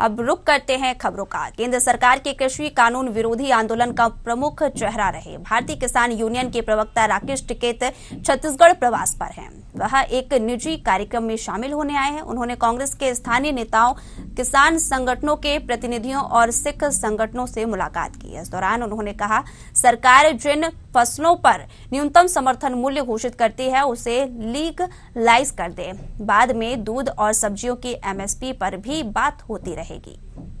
अब रुक करते हैं खबरों का केंद्र सरकार के कृषि कानून विरोधी आंदोलन का प्रमुख चेहरा रहे भारतीय किसान यूनियन के प्रवक्ता राकेश टिकेत छत्तीसगढ़ प्रवास पर हैं वह एक निजी कार्यक्रम में शामिल होने आए हैं उन्होंने कांग्रेस के स्थानीय नेताओं किसान संगठनों के प्रतिनिधियों और सिख संगठनों से मुलाकात की इस दौरान उन्होंने कहा सरकार जिन फसलों पर न्यूनतम समर्थन मूल्य घोषित करती है उसे लाइज कर दे बाद में दूध और सब्जियों की एमएसपी पर भी बात होती रहेगी